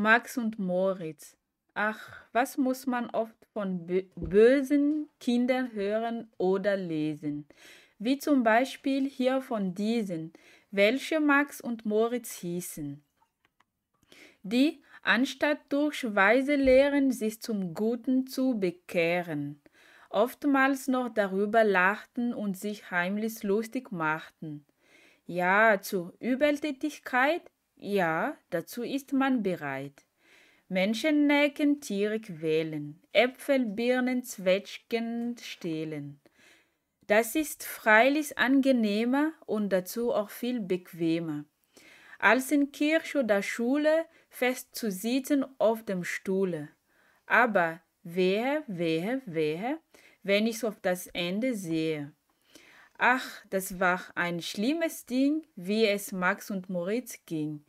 Max und Moritz. Ach, was muss man oft von bösen Kindern hören oder lesen? Wie zum Beispiel hier von diesen, welche Max und Moritz hießen, die, anstatt durch weise Lehren sich zum Guten zu bekehren, oftmals noch darüber lachten und sich heimlich lustig machten. Ja, zur Übeltätigkeit ja, dazu ist man bereit. Menschen necken Tiere quälen, Äpfel, Birnen, Zwetschgen stehlen. Das ist freilich angenehmer und dazu auch viel bequemer, als in Kirche oder Schule fest zu sitzen auf dem Stuhle. Aber wehe, wehe, wehe, wenn ich's auf das Ende sehe. Ach, das war ein schlimmes Ding, wie es Max und Moritz ging.